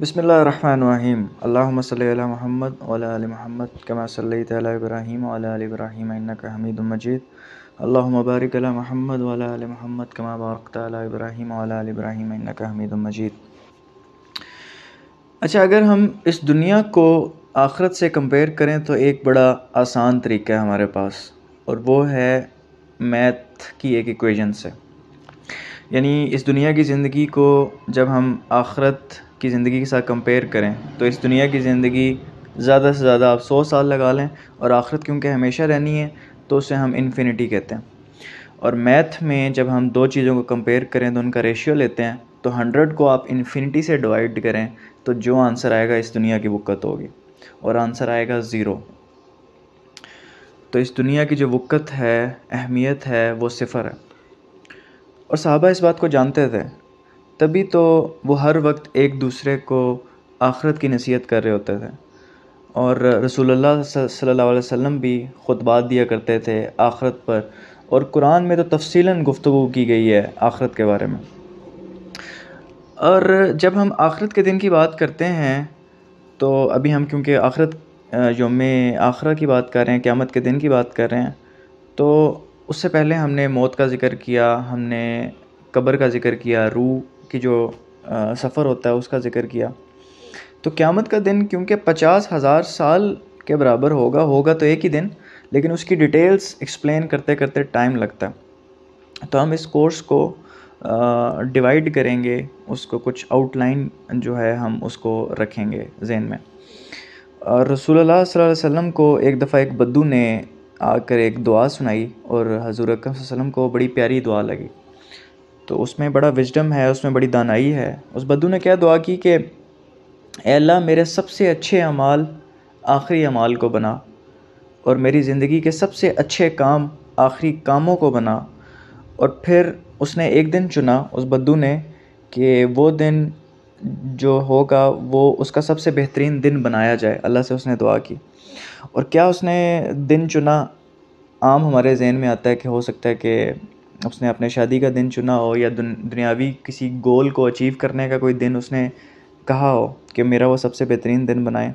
बसमीम अल्लाम महमद वाल महमद कमा सल इब्राहिम इब्राहिम का हमीद मजीद अल्लाबारक महमद वाल महमद कमा बारकता इब्राहिम वाल इब्राहिम हमीद मजीद अच्छा अगर हम इस दुनिया को आखरत से कंपेयर करें तो एक बड़ा आसान तरीका है हमारे पास और वो है मैथ की एक इक्वेशन से यानी इस दुनिया की ज़िंदगी को जब हम आखरत की ज़िंदगी के साथ कंपेयर करें तो इस दुनिया की ज़िंदगी ज़्यादा से ज़्यादा आप सौ साल लगा लें और आखिरत क्योंकि हमेशा रहनी है तो उसे हम इन्फिनिटी कहते हैं और मैथ में जब हम दो चीज़ों को कंपेयर करें तो उनका रेशियो लेते हैं तो हंड्रेड को आप इन्फिनिटी से डिवाइड करें तो जो आंसर आएगा इस दुनिया की वक़्त होगी और आंसर आएगा ज़ीरो तो इस दुनिया की जो वक़्त है अहमियत है वो सिफ़र है और साहबा इस बात को जानते थे तभी तो वो हर वक्त एक दूसरे को आख़रत की नसीहत कर रहे होते थे और रसूलुल्लाह सल्लल्लाहु अलैहि वसल्लम भी ख़ुतबात दिया करते थे आख़रत पर और कुरान में तो तफसीला गुफ्तु की गई है आख़रत के बारे में और जब हम आख़रत के दिन की बात करते हैं तो अभी हम क्योंकि आख़रत योम आखरा की बात कर रहे हैं क़्यामत के दिन की बात कर रहे हैं तो उससे पहले हमने मौत का ज़िक्र किया हमने कब्र का ज़िक्र किया रूह की जो सफ़र होता है उसका ज़िक्र किया तो क़्यामत का दिन क्योंकि पचास हज़ार साल के बराबर होगा होगा तो एक ही दिन लेकिन उसकी डिटेल्स एक्सप्लेन करते करते टाइम लगता है तो हम इस कोर्स को डिवाइड करेंगे उसको कुछ आउटलाइन जो है हम उसको रखेंगे जहन में और रसूल सल्लल्लाहु को एक दफ़ा एक बद्दू ने आकर एक दुआ सुनाई और हजूर अकरम को बड़ी प्यारी दुआ लगी तो उसमें बड़ा विजडम है उसमें बड़ी दानाई है उस बदू ने क्या दुआ की कि अल्लाह मेरे सबसे अच्छे अमाल आखिरी अमाल को बना और मेरी ज़िंदगी के सबसे अच्छे काम आखिरी कामों को बना और फिर उसने एक दिन चुना उस बद्दू ने कि वो दिन जो होगा वो उसका सबसे बेहतरीन दिन बनाया जाए अल्लाह से उसने दुआ की और क्या उसने दिन चुना आम हमारे जहन में आता है कि हो सकता है कि उसने अपने शादी का दिन चुना हो या दुन दुनियावी किसी गोल को अचीव करने का कोई दिन उसने कहा हो कि मेरा वो सबसे बेहतरीन दिन बनाए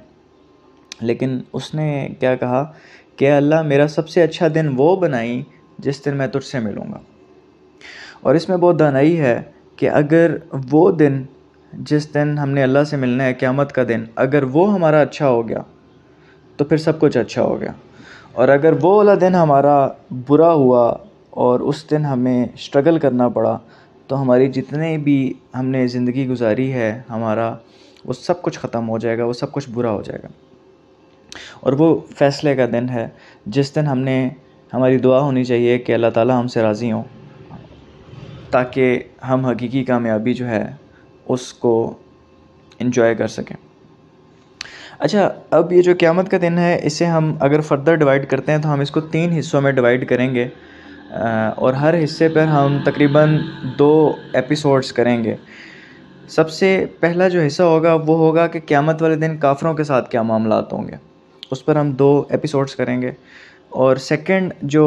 लेकिन उसने क्या कहा कि अल्लाह मेरा सबसे अच्छा दिन वो बनाई जिस दिन मैं तुझसे मिलूँगा और इसमें बहुत दानाई है कि अगर वो दिन जिस दिन हमने अल्लाह से मिलना है क़्यामत का दिन अगर वो हमारा अच्छा हो गया तो फिर सब कुछ अच्छा हो गया और अगर वो वाला दिन हमारा बुरा हुआ और उस दिन हमें स्ट्रगल करना पड़ा तो हमारी जितने भी हमने ज़िंदगी गुज़ारी है हमारा वो सब कुछ ख़त्म हो जाएगा वो सब कुछ बुरा हो जाएगा और वो फ़ैसले का दिन है जिस दिन हमने हमारी दुआ होनी चाहिए कि अल्लाह ताला हमसे राज़ी हों ताकि हम हकीकी कामयाबी जो है उसको इन्जॉय कर सकें अच्छा अब ये जो क़्यामत का दिन है इसे हम अगर फर्दर डिवाइड करते हैं तो हम इसको तीन हिस्सों में डिवाइड करेंगे और हर हिस्से पर हम तकरीबन दो एपिसोड्स करेंगे सबसे पहला जो हिस्सा होगा वो होगा कि क़्यामत वाले दिन काफ़रों के साथ क्या मामला होंगे उस पर हम दो एपिसोड्स करेंगे और सेकंड जो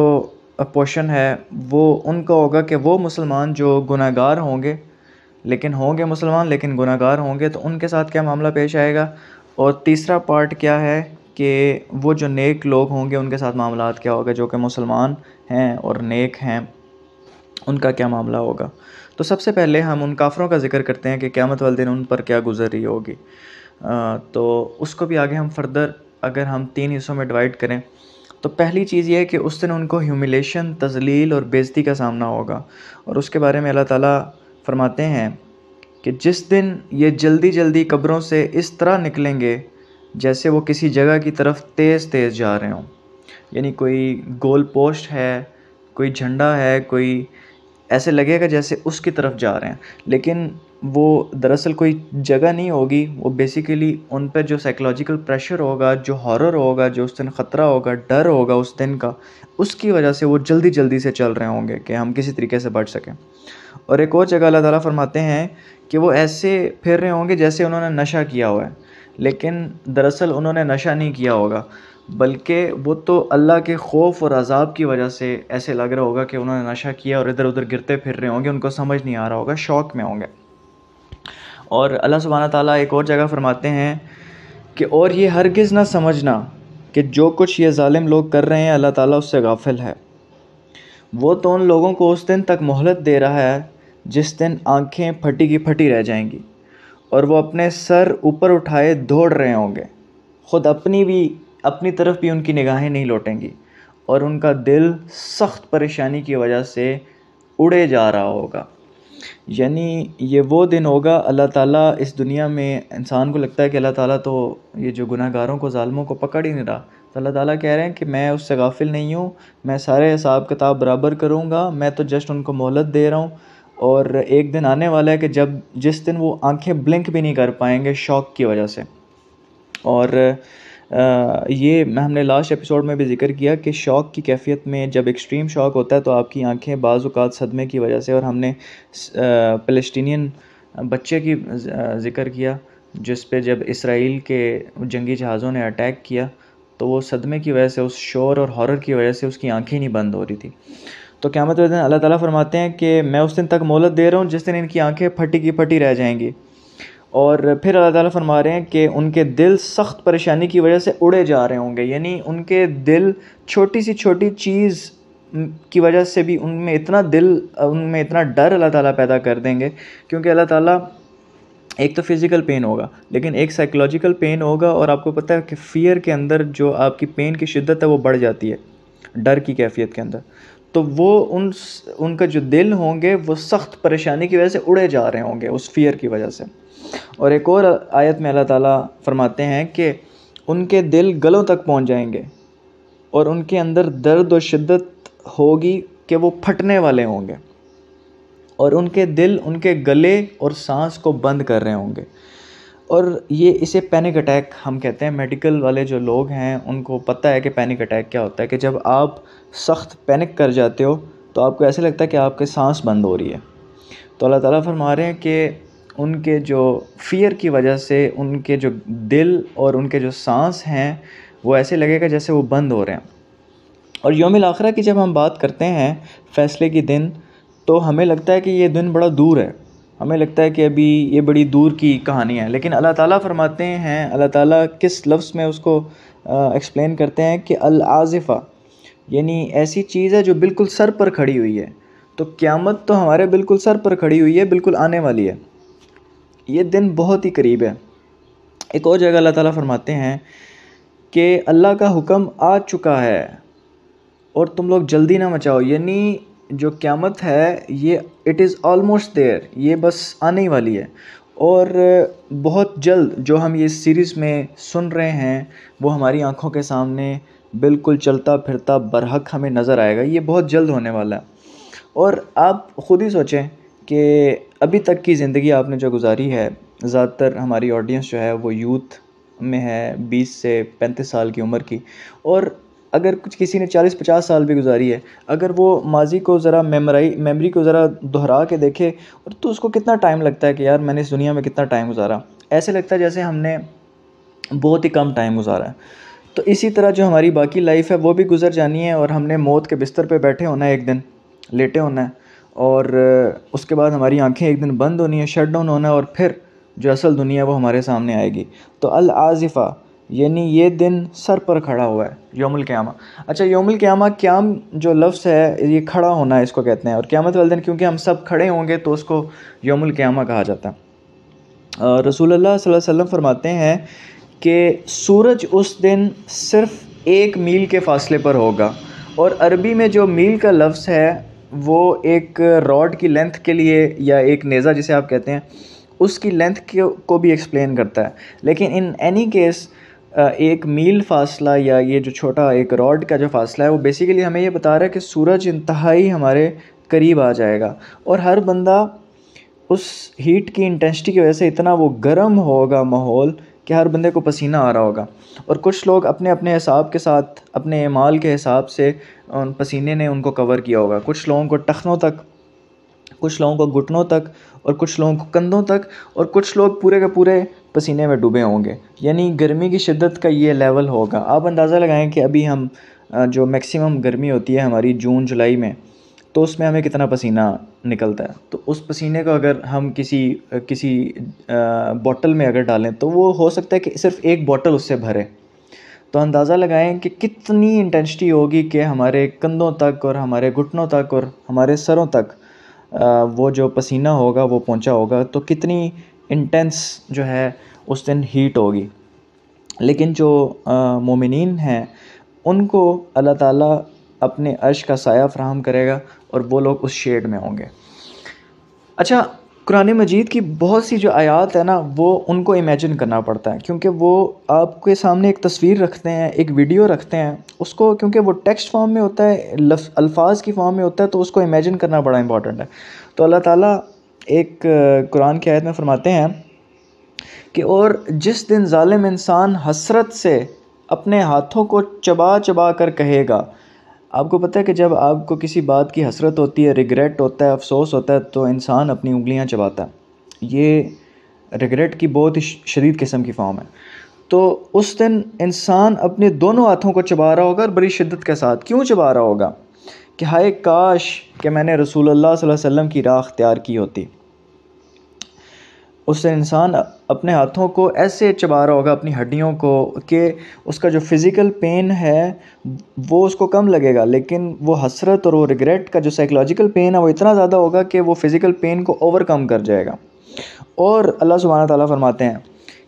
पोशन है वो उनका होगा कि वो मुसलमान जो गुनागार होंगे लेकिन होंगे मुसलमान लेकिन गुनागार होंगे तो उनके साथ क्या मामला पेश आएगा और तीसरा पार्ट क्या है कि वो जो नेक लोग होंगे उनके साथ मामला क्या होगा जो कि मुसलमान हैं और नेक हैं उनका क्या मामला होगा तो सबसे पहले हम उन काफ़रों का जिक्र करते हैं कि क़्यामत वाले दिन उन पर क्या गुजर रही होगी तो उसको भी आगे हम फर्दर अगर हम तीन हिस्सों में डिवाइड करें तो पहली चीज़ यह है कि उस दिन उनको ह्यूमिलेशन तजलील और बेजती का सामना होगा और उसके बारे में अल्लाह ताला फरमाते हैं कि जिस दिन ये जल्दी जल्दी कब्रों से इस तरह निकलेंगे जैसे वो किसी जगह की तरफ तेज़ तेज़ जा रहे हों यानी कोई गोल पोस्ट है कोई झंडा है कोई ऐसे लगेगा जैसे उसकी तरफ जा रहे हैं लेकिन वो दरअसल कोई जगह नहीं होगी वो बेसिकली उन पर जो साइकोलॉजिकल प्रेशर होगा जो हॉरर होगा जो उस दिन ख़तरा होगा डर होगा उस दिन का उसकी वजह से वो जल्दी जल्दी से चल रहे होंगे कि हम किसी तरीके से बच सकें और एक और जगह अल्लाह ताला फरमाते हैं कि वो ऐसे फिर रहे होंगे जैसे उन्होंने नशा किया हुआ है लेकिन दरअसल उन्होंने नशा नहीं किया होगा बल्कि वो तो अल्लाह के खौफ और अजाब की वजह से ऐसे लग रहा होगा कि उन्होंने नशा किया और इधर उधर गिरते फिर रहे होंगे उनको समझ नहीं आ रहा होगा शौक में होंगे और अल्लाह सुबहाना ताली एक और जगह फरमाते हैं कि और ये हरगिज़ ना समझना कि जो कुछ ये ालिम लोग कर रहे हैं अल्लाह ताली उससे गाफिल है वो तो उन लोगों को उस दिन तक मोहलत दे रहा है जिस दिन आँखें फटी की फटी रह जाएंगी और वो अपने सर ऊपर उठाए दौड़ रहे होंगे ख़ुद अपनी भी अपनी तरफ भी उनकी निगाहें नहीं लौटेंगी और उनका दिल सख्त परेशानी की वजह से उड़े जा रहा होगा यानी ये वो दिन होगा अल्लाह ताला इस दुनिया में इंसान को लगता है कि अल्लाह ताला तो ये जो गुनाहगारों को ालमों को पकड़ ही नहीं रहा तो अल्लाह ताला कह रहे हैं कि मैं उससे गाफिल नहीं हूँ मैं सारे हिसाब किताब बराबर करूँगा मैं तो जस्ट उनको मोहलत दे रहा हूँ और एक दिन आने वाला है कि जब जिस दिन वो आंखें ब्लिंक भी नहीं कर पाएंगे शौक की वजह से और ये हमने लास्ट एपिसोड में भी जिक्र किया कि शौक की कैफियत में जब एक्सट्रीम शौक होता है तो आपकी आंखें बाज़ात सदमे की वजह से और हमने फ़लस्टीनियन बच्चे की जिक्र किया जिस पे जब इसराइल के जंगी जहाज़ों ने अटैक किया तो वो सदमे की वजह से उस शोर और हॉरर की वजह से उसकी आंखें नहीं बंद हो रही थी तो क़्यामत वाले दिन अल्लाह ताला फरमाते हैं कि मैं उस दिन तक मोहलत दे रहा हूँ जिस दिन इनकी आंखें फटी की फटी रह जाएंगी और फिर अल्लाह ताला फरमा रहे हैं कि उनके दिल सख्त परेशानी की वजह से उड़े जा रहे होंगे यानी उनके दिल छोटी सी छोटी चीज़ की वजह से भी उनमें इतना दिल उनमें इतना डर अल्लाह ताला पैदा कर देंगे क्योंकि अल्लाह ताला एक तो फिज़िकल पेन होगा लेकिन एक साइकोलॉजिकल पेन होगा और आपको पता है कि फ़ियर के अंदर जो आपकी पेन की शिद्दत है वो बढ़ जाती है डर की कैफियत के अंदर तो वो उन उनका जो दिल होंगे वो सख्त परेशानी की वजह से उड़े जा रहे होंगे उस फियर की वजह से और एक और आयत में अल्लाह ताला फरमाते हैं कि उनके दिल गलों तक पहुंच जाएंगे और उनके अंदर दर्द और शिद्दत होगी कि वो फटने वाले होंगे और उनके दिल उनके गले और सांस को बंद कर रहे होंगे और ये इसे पैनिक अटैक हम कहते हैं मेडिकल वाले जो लोग हैं उनको पता है कि पैनिक अटैक क्या होता है कि जब आप सख्त पैनिक कर जाते हो तो आपको ऐसे लगता है कि आपके सांस बंद हो रही है तो अल्लाह ताला फरमा रहे हैं कि उनके जो फ़ियर की वजह से उनके जो दिल और उनके जो सांस हैं वो ऐसे लगेगा जैसे वो बंद हो रहे हैं और योम आखरा की जब हम बात करते हैं फ़ैसले के दिन तो हमें लगता है कि ये दिन बड़ा दूर है हमें लगता है कि अभी ये बड़ी दूर की कहानी है लेकिन अल्लाह ताला फरमाते हैं अल्लाह ताला किस लफ्ज़ में उसको एक्सप्लेन करते हैं कि अल आज़िफ़ा यानी ऐसी चीज़ है जो बिल्कुल सर पर खड़ी हुई है तो क़्यामत तो हमारे बिल्कुल सर पर खड़ी हुई है बिल्कुल आने वाली है ये दिन बहुत ही करीब है एक और जगह अल्लाह ताला फरमाते हैं कि अल्लाह का हुक्म आ चुका है और तुम लोग जल्दी ना मचाओ यानी जो क़्यामत है ये इट इज़ ऑलमोस्ट देयर ये बस आने ही वाली है और बहुत जल्द जो हम ये सीरीज़ में सुन रहे हैं वो हमारी आँखों के सामने बिल्कुल चलता फिरता बरहक हमें नज़र आएगा ये बहुत जल्द होने वाला है और आप ख़ुद ही सोचें कि अभी तक की ज़िंदगी आपने जो गुजारी है ज़्यादातर हमारी ऑडियंस जो है वो यूथ में है बीस से पैंतीस साल की उम्र की और अगर कुछ किसी ने चालीस पचास साल भी गुजारी है अगर वो माजी को ज़रा मेमोराई मेमोरी को ज़रा दोहरा के देखे और तो उसको कितना टाइम लगता है कि यार मैंने इस दुनिया में कितना टाइम गुजारा ऐसे लगता है जैसे हमने बहुत ही कम टाइम गुजारा है तो इसी तरह जो हमारी बाकी लाइफ है वो भी गुजर जानी है और हमने मौत के बिस्तर पे बैठे होना है एक दिन लेटे होना है और उसके बाद हमारी आंखें एक दिन बंद होनी है शट डाउन होना है और फिर जो असल दुनिया है वो हमारे सामने आएगी तो अल आज़िफ़ा यानी ये दिन सर पर खड़ा हुआ है योमुल क्यामा अच्छा योमुल क्यामा क्याम जो लफ्ज़ है ये खड़ा होना है इसको कहते हैं और क्यामत वाले दिन क्योंकि हम सब खड़े होंगे तो उसको योमुल क्यामा कहा जाता है रसूल अल्लाह वसल्लम फरमाते हैं कि सूरज उस दिन सिर्फ़ एक मील के फ़ासले पर होगा और अरबी में जो मील का लफ्ज़ है वो एक रॉड की लेंथ के लिए या एक नेज़ा जिसे आप कहते हैं उसकी लेंथ के को भी एक्सप्लेन करता है लेकिन इन एनी केस एक मील फासला या ये जो छोटा एक रॉड का जो फासला है वो बेसिकली हमें ये बता रहा है कि सूरज इंतहाई हमारे करीब आ जाएगा और हर बंदा उस हीट की इंटेंसिटी की वजह से इतना वो गर्म होगा माहौल कि हर बंदे को पसीना आ रहा होगा और कुछ लोग अपने अपने हिसाब के साथ अपने माल के हिसाब से उन पसीने ने उनको कवर किया होगा कुछ लोगों को टखनों तक कुछ लोगों को घुटनों तक और कुछ लोगों को कंधों तक और कुछ लोग पूरे के पूरे पसीने में डूबे होंगे यानी गर्मी की शिद्दत का ये लेवल होगा आप अंदाज़ा लगाएं कि अभी हम जो मैक्सिमम गर्मी होती है हमारी जून जुलाई में तो उसमें हमें कितना पसीना निकलता है तो उस पसीने को अगर हम किसी किसी बॉटल में अगर डालें तो वो हो सकता है कि सिर्फ एक बॉटल उससे भरे तो अंदाज़ा लगाएं कि कितनी इंटेंसिटी होगी कि हमारे कंधों तक और हमारे घुटनों तक और हमारे सरों तक वो जो पसीना होगा वो पहुंचा होगा तो कितनी इंटेंस जो है उस दिन हीट होगी लेकिन जो मोमिन हैं उनको अल्लाह ताला अपने अर्श का साया फ्राहम करेगा और वो लोग उस शेड में होंगे अच्छा कुरान मजीद की बहुत सी जो आयात है ना वो उनको इमेजिन करना पड़ता है क्योंकि वो आपके सामने एक तस्वीर रखते हैं एक वीडियो रखते हैं उसको क्योंकि वो टेक्स्ट फॉर्म में होता है अल्फाज की फॉर्म में होता है तो उसको इमेजिन करना बड़ा इंपॉर्टेंट है तो अल्लाह ताला एक कुरान की आयत में फरमाते हैं कि और जिस दिन ालिम इंसान हसरत से अपने हाथों को चबा चबा कर कहेगा आपको पता है कि जब आपको किसी बात की हसरत होती है रिग्रेट होता है अफसोस होता है तो इंसान अपनी उंगलियां चबाता है ये रिग्रेट की बहुत ही शदीद किस्म की फॉर्म है तो उस दिन इंसान अपने दोनों हाथों को चबा रहा होगा और बड़ी शिद्दत के साथ क्यों चबा रहा होगा कि हाय काश कि मैंने रसूल अल्लाह वसल्लम की राह अख्तियार की होती उससे इंसान अपने हाथों को ऐसे चबा रहा होगा अपनी हड्डियों को कि उसका जो फ़िज़िकल पेन है वो उसको कम लगेगा लेकिन वो हसरत और वो रिग्रेट का जो साइकोलॉजिकल पेन है वो इतना ज़्यादा होगा कि वो फ़िज़िकल पेन को ओवरकम कर जाएगा और अल्लाह सुबहाना ताली फरमाते हैं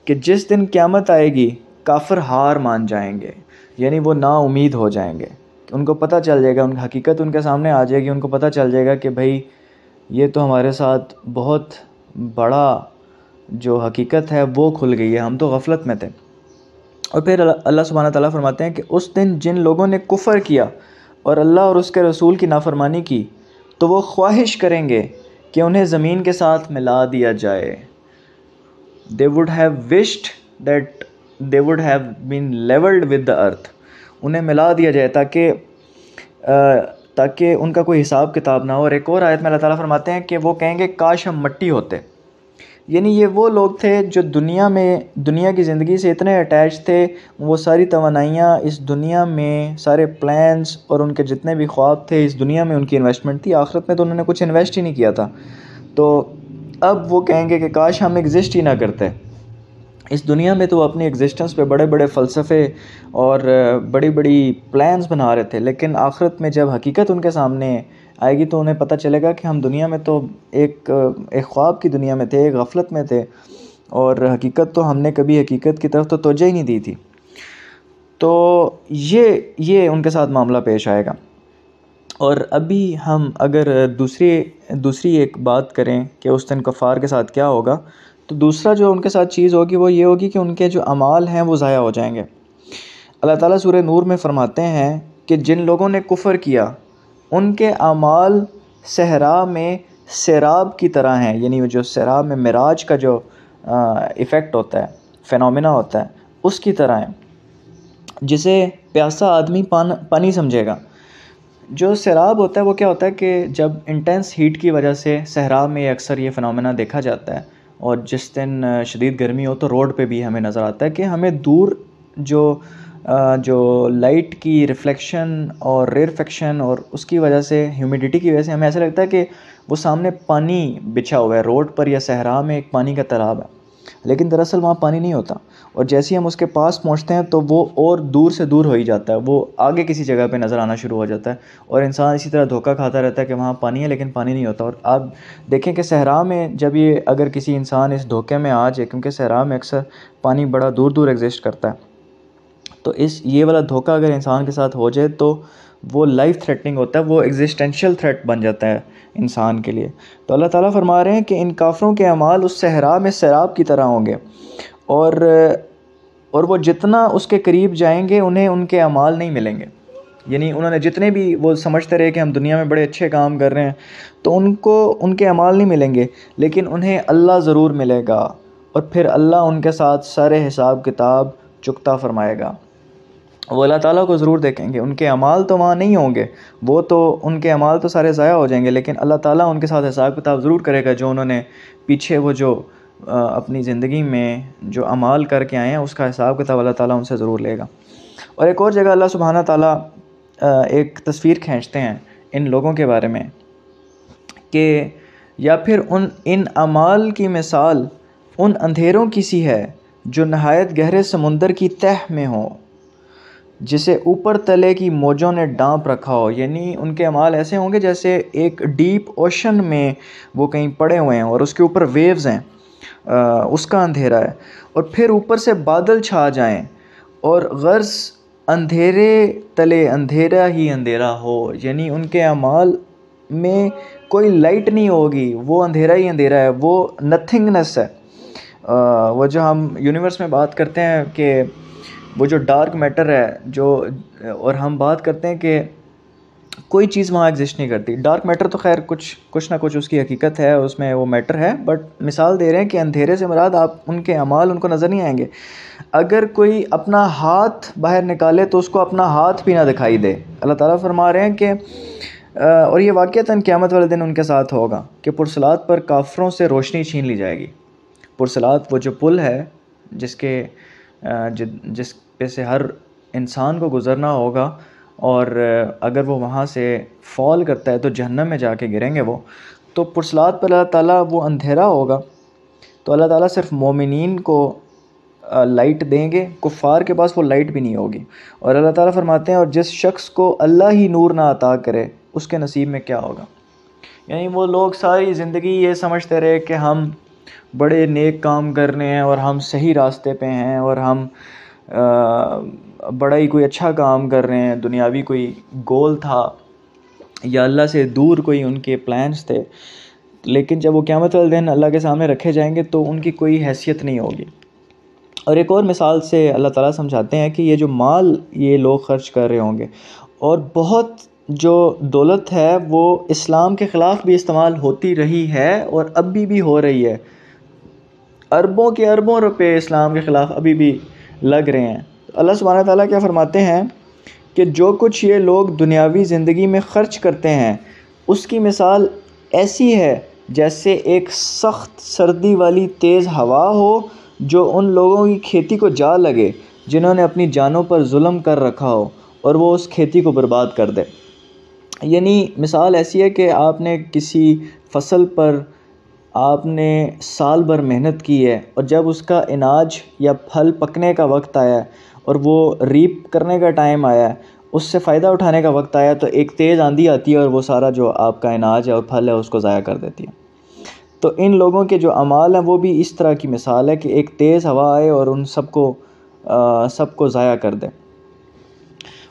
कि जिस दिन क़्यामत आएगी काफिर हार मान जाएंगे यानी वो ना उम्मीद हो जाएंगे उनको पता चल जाएगा उनकी हकीकत उनके सामने आ जाएगी उनको पता चल जाएगा कि भाई ये तो हमारे साथ बहुत बड़ा जो हकीकत है वो खुल गई है हम तो गफलत में थे और फिर अल्लाह सुबहाना तला फरमाते हैं कि उस दिन जिन लोगों ने कुफ़र किया और अल्लाह और उसके रसूल की नाफरमानी की तो वो ख्वाहिश करेंगे कि उन्हें ज़मीन के साथ मिला दिया जाए they would have wished that they would have been levelled with the earth उन्हें मिला दिया जाए ताकि ताकि उनका कोई हिसाब किताब ना हो और एक और आयत में अल्लाह ताला फरमाते हैं कि वो कहेंगे काश हम मट्टी होते यानी ये वो लोग थे जो दुनिया में दुनिया की ज़िंदगी से इतने अटैच थे वो सारी तोानाइयाँ इस दुनिया में सारे प्लान्स और उनके जितने भी ख्वाब थे इस दुनिया में उनकी इन्वेस्टमेंट थी आखिरत में तो उन्होंने कुछ इन्वेस्ट ही नहीं किया था तो अब वो कहेंगे कि काश हम एग्ज़िस्ट ही ना करते इस दुनिया में तो अपनी एग्जिस्टेंस पे बड़े बड़े फ़लसफ़े और बड़ी बड़ी प्लान्स बना रहे थे लेकिन आखिरत में जब हकीकत उनके सामने आएगी तो उन्हें पता चलेगा कि हम दुनिया में तो एक एक ख्वाब की दुनिया में थे एक गफलत में थे और हकीकत तो हमने कभी हकीकत की तरफ तो तोजह ही नहीं दी थी तो ये ये उनके साथ मामला पेश आएगा और अभी हम अगर दूसरी दूसरी एक बात करें कि उस दिन कफ़ार के साथ क्या होगा तो दूसरा जो उनके साथ चीज़ होगी वो ये होगी कि उनके जो अमाल हैं वो ज़ाया हो जाएंगे अल्लाह ताला सूर्य नूर में फरमाते हैं कि जिन लोगों ने कुफ़र किया उनके अमाल सहरा में सैराब की तरह हैं यानी जो सैराब में मराज का जो इफ़ेक्ट होता है फेनोमेना होता है उसकी तरह है जिसे प्यासा आदमी पान पानी समझेगा जो सैराब होता है वो क्या होता है कि जब इंटेंस हीट की वजह से सहरा में अक्सर ये फिनमिना देखा जाता है और जिस दिन शदीद गर्मी हो तो रोड पे भी हमें नज़र आता है कि हमें दूर जो जो लाइट की रिफ्लेक्शन और रेरफेक्शन और उसकी वजह से ह्यूमिडिटी की वजह से हमें ऐसा लगता है कि वो सामने पानी बिछा हुआ है रोड पर या सहरा में एक पानी का तालाब है लेकिन दरअसल वहाँ पानी नहीं होता और जैसे ही हम उसके पास पहुँचते हैं तो वो और दूर से दूर हो ही जाता है वो आगे किसी जगह पे नज़र आना शुरू हो जाता है और इंसान इसी तरह धोखा खाता रहता है कि वहाँ पानी है लेकिन पानी नहीं होता और आप देखें कि सहरा में जब ये अगर किसी इंसान इस धोखे में आ जाए क्योंकि सहरा में अक्सर पानी बड़ा दूर दूर एग्जिस्ट करता है तो इस ये वाला धोखा अगर इंसान के साथ हो जाए तो वो लाइफ थ्रेटनिंग होता है वो एग्जिस्टेंशियल थ्रेट बन जाता है इंसान के लिए तो अल्लाह ताला फरमा रहे हैं कि इन काफ़रों के अमाल उस सहरा में सैराब की तरह होंगे और और वो जितना उसके करीब जाएंगे उन्हें उनके अमाल नहीं मिलेंगे यानी उन्होंने जितने भी वो समझते रहे कि हम दुनिया में बड़े अच्छे काम कर रहे हैं तो उनको उनके अमाल नहीं मिलेंगे लेकिन उन्हें अल्लाह ज़रूर मिलेगा और फिर अल्लाह उनके साथ सारे हिसाब किताब चुकता फरमाएगा वो अल्लाह ताला को ज़रूर देखेंगे उनके अमाल तो वहाँ नहीं होंगे वो तो उनके अमाल तो सारे ज़ाया हो जाएंगे लेकिन अल्लाह ताला उनके साथ हिसाब किताब ज़रूर करेगा जो उन्होंने पीछे वो जो अपनी ज़िंदगी में जो अमाल करके आए हैं उसका हिसाब किताब अल्लाह ताला उनसे ज़रूर लेगा और एक और जगह अल्लाह सुबहाना ताली एक तस्वीर खींचते हैं इन लोगों के बारे में कि या फिर उन इन अमाल की मिसाल उन अंधेरों की सी है जो नहायत गहरे समुंदर की तह में हों जिसे ऊपर तले की मौजों ने डांप रखा हो यानी उनके अमाल ऐसे होंगे जैसे एक डीप ओशन में वो कहीं पड़े हुए हैं और उसके ऊपर वेव्स हैं आ, उसका अंधेरा है और फिर ऊपर से बादल छा जाएं और गर्ज अंधेरे तले अंधेरा ही अंधेरा हो यानी उनके अमाल में कोई लाइट नहीं होगी वो अंधेरा ही अंधेरा है वो नथिंगनेस है आ, वो जो हम यूनिवर्स में बात करते हैं कि वो जो डार्क मैटर है जो और हम बात करते हैं कि कोई चीज़ वहाँ एग्जिस्ट नहीं करती डार्क मैटर तो खैर कुछ कुछ ना कुछ उसकी हकीकत है उसमें वो मैटर है बट मिसाल दे रहे हैं कि अंधेरे से मराद आप उनके अमाल उनको नज़र नहीं आएंगे अगर कोई अपना हाथ बाहर निकाले तो उसको अपना हाथ भी ना दिखाई दे अल्लाह ताला फरमा रहे हैं कि और ये वाक़ता क़्यामत वाले दिन उनके साथ होगा कि पुरसलात पर काफ़रों से रोशनी छीन ली जाएगी पुरसलात वो जो पुल है जिसके जिस पे से हर इंसान को गुज़रना होगा और अगर वो वहाँ से फॉल करता है तो जहन्नम में जाके गिरेंगे वो तो पुरसलात पर अल्लाह ताला वो अंधेरा होगा तो अल्लाह ताला सिर्फ मोमिन को लाइट देंगे कुफ़ार के पास वो लाइट भी नहीं होगी और अल्लाह ताला फरमाते हैं और जिस शख्स को अल्लाह ही नूर ना अता करे उसके नसीब में क्या होगा यानी वो लोग सारी ज़िंदगी ये समझते रहे कि हम बड़े नेक काम कर रहे हैं और हम सही रास्ते पे हैं और हम बड़ा ही कोई अच्छा काम कर रहे हैं दुनियावी कोई गोल था या अल्लाह से दूर कोई उनके प्लान्स थे लेकिन जब वो क़्यामत वाले दिन अल्लाह के सामने रखे जाएंगे तो उनकी कोई हैसियत नहीं होगी और एक और मिसाल से अल्लाह ताला समझाते हैं कि ये जो माल ये लोग खर्च कर रहे होंगे और बहुत जो दौलत है वो इस्लाम के ख़िलाफ़ भी इस्तेमाल होती रही है और अभी भी हो रही है अरबों के अरबों रुपए इस्लाम के ख़िलाफ़ अभी भी लग रहे हैं तो अल्लाह सुबह ताली क्या फ़रमाते हैं कि जो कुछ ये लोग दुनियावी ज़िंदगी में ख़र्च करते हैं उसकी मिसाल ऐसी है जैसे एक सख्त सर्दी वाली तेज़ हवा हो जो उन लोगों की खेती को जा लगे जिन्होंने अपनी जानों पर जुल्म कर रखा हो और वो उस खेती को बर्बाद कर दे यानी मिसाल ऐसी है कि आपने किसी फसल पर आपने साल भर मेहनत की है और जब उसका अनाज या फल पकने का वक्त आया और वो रीप करने का टाइम आया उससे फ़ायदा उठाने का वक्त आया तो एक तेज़ आंधी आती है और वो सारा जो आपका अनाज है और फल है उसको ज़ाया कर देती है तो इन लोगों के जो अमाल हैं वो भी इस तरह की मिसाल है कि एक तेज़ हवा आए और उन सबको सबको ज़ाया कर दे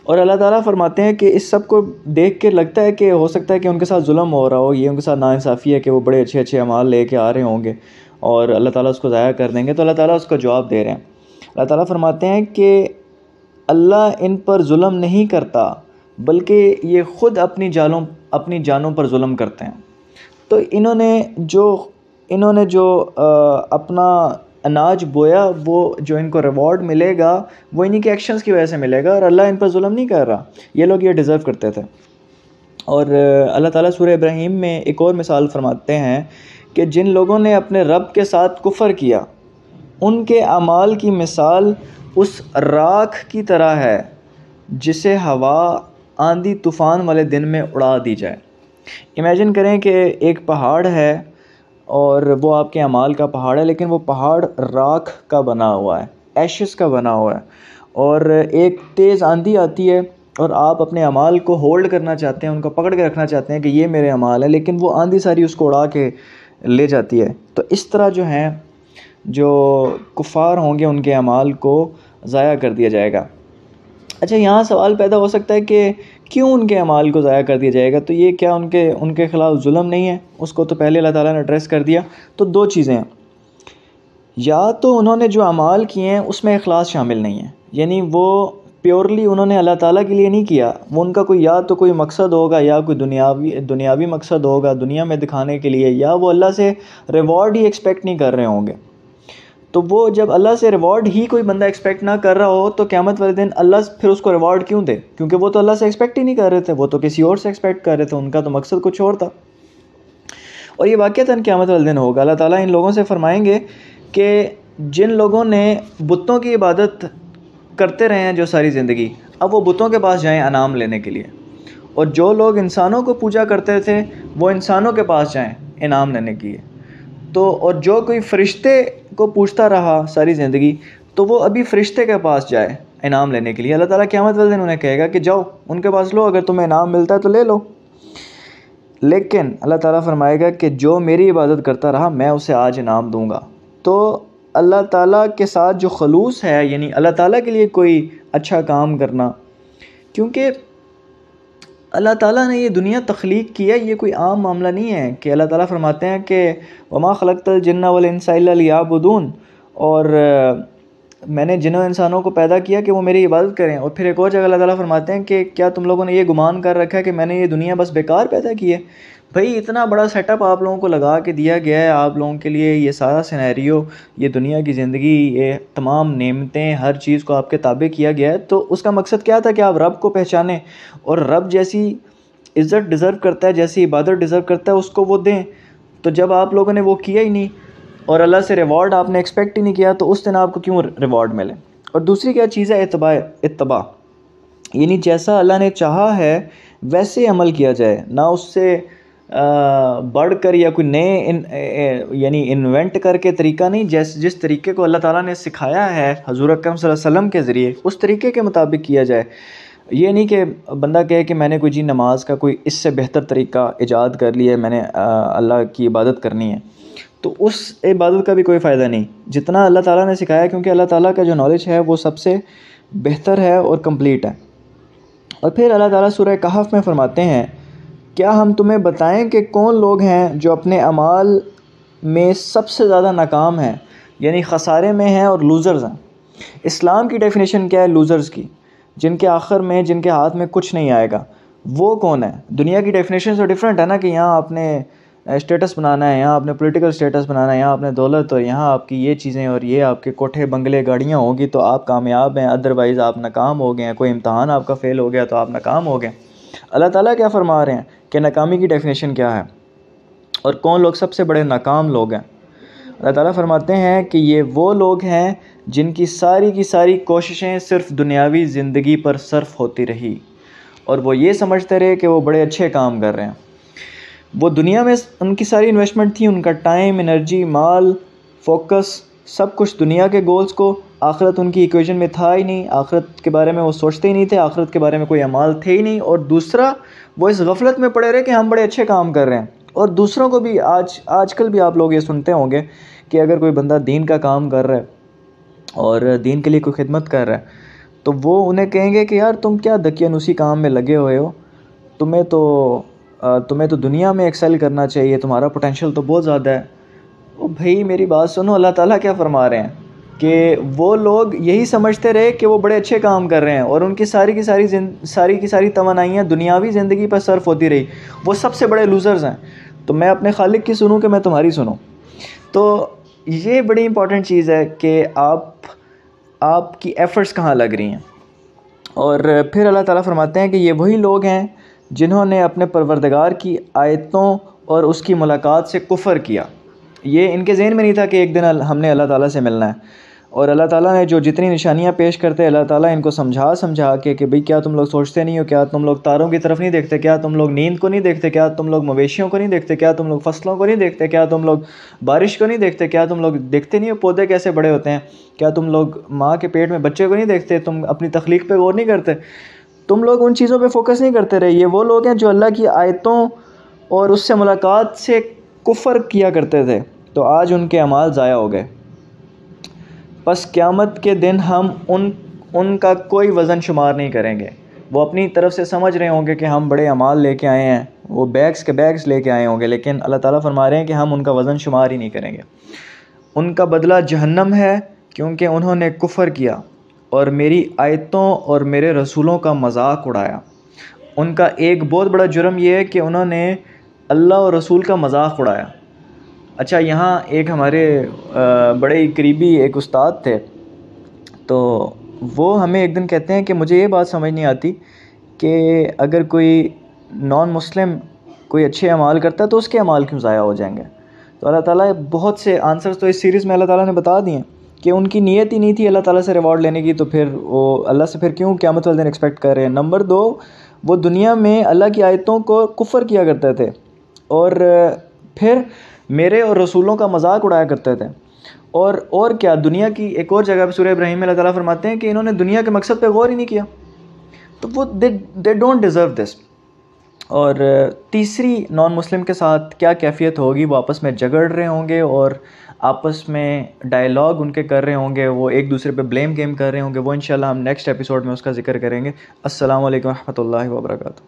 और अल्लाह ताला फरमाते हैं कि इस सब को देख के लगता है कि हो सकता है कि उनके साथ जुल्म हो रहा हो ये उनके साथ नासाफ़ी है कि वो बड़े अच्छे अच्छे अमाल लेके आ रहे होंगे और अल्लाह ताला उसको ज़ाया कर देंगे तो अल्लाह ताला उसका जवाब दे रहे हैं अल्लाह ताला फरमाते हैं कि अल्लाह इन पर जुल्म नहीं करता बल्कि ये ख़ुद अपनी जालों अपनी जानों पर जुल्म करते हैं तो इन्होंने जो इन्होंने जो आ, अपना अनाज बोया वो जो इनको रिवॉर्ड मिलेगा वो इन्हीं के एक्शंस की वजह से मिलेगा और अल्लाह इन पर जुल्म नहीं कर रहा ये लोग ये डिज़र्व करते थे और अल्लाह ताला सूर इब्राहिम में एक और मिसाल फरमाते हैं कि जिन लोगों ने अपने रब के साथ कुफ़र किया उनके अमाल की मिसाल उस राख की तरह है जिसे हवा आंधी तूफ़ान वाले दिन में उड़ा दी जाए इमेजिन करें कि एक पहाड़ है और वो आपके अमाल का पहाड़ है लेकिन वो पहाड़ राख का बना हुआ है एशेस का बना हुआ है और एक तेज़ आंधी आती है और आप अपने अमाल को होल्ड करना चाहते हैं उनको पकड़ के रखना चाहते हैं कि ये मेरे अमाल है लेकिन वो आंधी सारी उसको उड़ा के ले जाती है तो इस तरह जो हैं जो कुफार होंगे उनके अमाल को ज़ाया कर दिया जाएगा अच्छा यहाँ सवाल पैदा हो सकता है कि क्यों उनके अमाल को ज़ाया कर दिया जाएगा तो ये क्या उनके उनके ख़िलाफ़ जुल्म नहीं है उसको तो पहले अल्लाह ताला ने एड्रेस कर दिया तो दो चीज़ें हैं या तो उन्होंने जो अमाल किए हैं उसमें अखलास शामिल नहीं है यानी वो प्योरली उन्होंने अल्लाह ताला के लिए नहीं किया वो उनका कोई या तो कोई मकसद होगा या कोई दुनियावी दुनियावी मकसद होगा दुनिया में दिखाने के लिए या वो अल्लाह से रिवॉर्ड ही एक्सपेक्ट नहीं कर रहे होंगे तो वो जब अल्लाह से रिवॉर्ड ही कोई बंदा एक्सपेक्ट ना कर रहा हो तो क्यामत वाले दिन अल्लाह फिर उसको रिवॉर्ड क्यों दे क्योंकि वो तो अल्लाह से एक्सपेक्ट ही नहीं कर रहे थे वो तो किसी और से एक्सपेक्ट कर रहे थे उनका तो मकसद कुछ और था और ये वाक़ता क्यामत वाले दिन होगा अल्लाह ताला इन लोगों से फरमाएंगे कि जिन लोगों ने बुतों की इबादत करते रहे हैं जो सारी ज़िंदगी अब वो बुतों के पास जाएँ अनाम लेने के लिए और जो लोग इंसानों को पूजा करते थे वो इंसानों के पास जाएँ इनाम लेने के लिए तो और जो कोई फरिश्ते को पूछता रहा सारी ज़िंदगी तो वो अभी फरिश्ते के पास जाए इनाम लेने के लिए अल्लाह ताला क़यामत वाले दिन उन्हें कहेगा कि जाओ उनके पास लो अगर तुम्हें इनाम मिलता है तो ले लो लेकिन अल्लाह ताला फरमाएगा कि जो मेरी इबादत करता रहा मैं उसे आज इनाम दूंगा तो अल्लाह ताला के साथ जो खलूस है यानी अल्लाह ताला के लिए कोई अच्छा काम करना क्योंकि अल्लाह ताला ने ये दुनिया तख्लीक की है ये कोई आम मामला नहीं है कि अल्लाह ताला फरमाते हैं कि वमा खलकत जिन्ना वाल इंसा लियाबुदून और मैंने जिनों इंसानों को पैदा किया कि वो मेरी इबादत करें और फिर एक और जगह अल्लाह फरमाते हैं कि क्या तुम लोगों ने ये गुमान कर रखा है कि मैंने ये दुनिया बस बेकार पैदा की है भाई इतना बड़ा सेटअप आप लोगों को लगा के दिया गया है आप लोगों के लिए ये सारा सिनेरियो ये दुनिया की ज़िंदगी ये तमाम नेमतें हर चीज़ को आपके ताबे किया गया है तो उसका मकसद क्या था कि आप रब को पहचानें और रब जैसी इज़्ज़त डिज़र्व करता है जैसी इबादत डिज़र्व करता है उसको वो दें तो जब आप लोगों ने वो किया ही नहीं और अल्लाह से रिवॉर्ड आपने एक्सपेक्ट ही नहीं किया तो उस दिन आपको क्यों रिवॉर्ड मिले और दूसरी क्या चीज़ है इतबा इतबा यानी जैसा अल्लाह ने चाहा है वैसे अमल किया जाए ना उससे बढ़ कर या कोई नए इन, यानी इन्वेंट करके तरीका नहीं जैस जिस तरीके को अल्लाह ताला ने सिखाया है हजूर अक्रम वसम के ज़रिए उस तरीके के मुताबिक किया जाए ये नहीं कि बंदा कहे कि मैंने कोई जी नमाज का कोई इससे बेहतर तरीका ईजाद कर लिया है मैंने अल्लाह की इबादत करनी है तो उस इबादत का भी कोई फ़ायदा नहीं जितना अल्लाह ताला ने सिखाया क्योंकि अल्लाह ताला का जो नॉलेज है वो सबसे बेहतर है और कंप्लीट है और फिर अल्लाह ताला सूर्य कहफ़ में फ़रमाते हैं क्या हम तुम्हें बताएं कि कौन लोग हैं जो अपने अमाल में सबसे ज़्यादा नाकाम हैं यानी खसारे में हैं और लूज़र्स हैं इस्लाम की डेफिनेशन क्या है लूज़र्स की जिनके आखिर में जिनके हाथ में कुछ नहीं आएगा वो कौन है दुनिया की डेफिनेशन तो डिफरेंट है ना कि यहाँ आपने स्टेटस बनाना है यहाँ आपने पॉलिटिकल स्टेटस बनाना है यहाँ आपने दौलत और यहाँ आपकी ये चीज़ें और ये आपके कोठे बंगले गाड़ियाँ होगी तो आप कामयाब हैं अदरवाइज़ आप नाकाम हो गए हैं कोई इम्तहान आपका फ़ेल हो गया तो आप नाकाम हो गए अल्लाह ताला क्या फरमा रहे हैं कि नाकामी की डेफिनेशन क्या है और कौन लोग सबसे बड़े नाकाम लोग हैं अल्लाह ताला फरमाते हैं कि ये वो लोग हैं जिनकी सारी की सारी कोशिशें सिर्फ दुनियावी ज़िंदगी पर सर्फ होती रही और वो ये समझते रहे कि वो बड़े अच्छे काम कर रहे हैं वो दुनिया में उनकी सारी इन्वेस्टमेंट थी उनका टाइम एनर्जी माल फोकस सब कुछ दुनिया के गोल्स को आखरत उनकी इक्वेशन में था ही नहीं आखरत के बारे में वो सोचते ही नहीं थे आखरत के बारे में कोई अमाल थे ही नहीं और दूसरा वो इस गफलत में पड़े रहे कि हम बड़े अच्छे काम कर रहे हैं और दूसरों को भी आज आजकल भी आप लोग ये सुनते होंगे कि अगर कोई बंदा दीन का काम कर रहा है और दीन के लिए कोई खिदमत कर रहा है तो वो उन्हें कहेंगे कि यार तुम क्या उसी काम में लगे हुए हो तुम्हें तो तुम्हें तो दुनिया में एक्सेल करना चाहिए तुम्हारा पोटेंशल तो बहुत ज़्यादा है ओ भाई मेरी बात सुनो अल्लाह ताला क्या फरमा रहे हैं कि वो लोग यही समझते रहे कि वो बड़े अच्छे काम कर रहे हैं और उनकी सारी की सारी सारी की सारी तोनाइयाँ दुनियावी ज़िंदगी पर सर्फ होती रही वो सबसे बड़े लूज़र्स हैं तो मैं अपने खालिक की सुनूँ कि मैं तुम्हारी सुनूँ तो ये बड़ी इंपॉर्टेंट चीज़ है कि आप आपकी एफ़र्ट्स कहाँ लग रही हैं और फिर अल्लाह ताला फरमाते हैं कि ये वही लोग हैं जिन्होंने अपने परवरदगार की आयतों और उसकी मुलाक़ात से कुफर किया ये इनके जहन में नहीं था कि एक दिन हमने अल्लाह ताला से मिलना है और अल्लाह ताला ने जो जितनी निशानियाँ पेश करते अल्लाह ताला इनको समझा समझा के कि भाई क्या तुम लोग सोचते नहीं हो क्या तुम लोग तारों की तरफ नहीं देखते क्या तुम लोग नींद को नहीं देखते क्या तुम लोग मवेशियों को नहीं देखते क्या तुम लोग फसलों को नहीं देखते क्या तुम लोग बारिश को नहीं देखते क्या तुम लोग देखते नहीं हो पौधे कैसे बड़े होते हैं क्या तुम लोग माँ के पेट में बच्चे को नहीं देखते तुम अपनी तख्लीक पर गौर नहीं करते तुम लोग उन चीज़ों पे फोकस नहीं करते रहे ये वो लोग हैं जो अल्लाह की आयतों और उससे मुलाकात से कुफ़र किया करते थे तो आज उनके अमाल ज़ाया हो गए बस क़्यामत के दिन हम उन उनका कोई वज़न शुमार नहीं करेंगे वो अपनी तरफ से समझ रहे होंगे कि हम बड़े अमाल लेके आए हैं वो बैग्स के बैग्स लेके आए होंगे लेकिन अल्लाह ताला फरमा रहे हैं कि हम उनका वज़न शुमार ही नहीं करेंगे उनका बदला जहन्नम है क्योंकि उन्होंने कुफ़र किया और मेरी आयतों और मेरे रसूलों का मजाक उड़ाया उनका एक बहुत बड़ा जुर्म यह है कि उन्होंने अल्लाह और रसूल का मजाक उड़ाया अच्छा यहाँ एक हमारे बड़े ही करीबी एक उस्ताद थे तो वो हमें एक दिन कहते हैं कि मुझे ये बात समझ नहीं आती कि अगर कोई नॉन मुस्लिम कोई अच्छे अमाल करता है तो उसके अमाल क्यों ज़ाया हो जाएंगे तो अल्लाह ताला बहुत से आंसर्स तो इस सीरीज़ में अल्लाह ताला ने बता दिए कि उनकी नीयत ही नहीं थी अल्लाह ताला से रिवॉर्ड लेने की तो फिर वो अल्लाह से फिर क्यों क़्यामत वाले दिन एक्सपेक्ट कर रहे हैं नंबर दो वो दुनिया में अल्लाह की आयतों को कुफ़र किया करते थे और फिर मेरे और रसूलों का मजाक उड़ाया करते थे और और क्या दुनिया की एक और जगह पर सूर्य इब्राहिम अल्लाह ताला फरमाते हैं कि इन्होंने दुनिया के मकसद पर गौर ही नहीं किया तो वो they they don't deserve this और तीसरी नॉन मुस्लिम के साथ क्या कैफियत होगी वो आपस में झगड़ रहे होंगे और आपस में डायलॉग उनके कर रहे होंगे वो एक दूसरे पे ब्लेम गेम कर रहे होंगे वो इंशाल्लाह हम नेक्स्ट एपिसोड में उसका जिक्र करेंगे अस्सलाम वालेकुम रहमतुल्लाहि व बरकातहू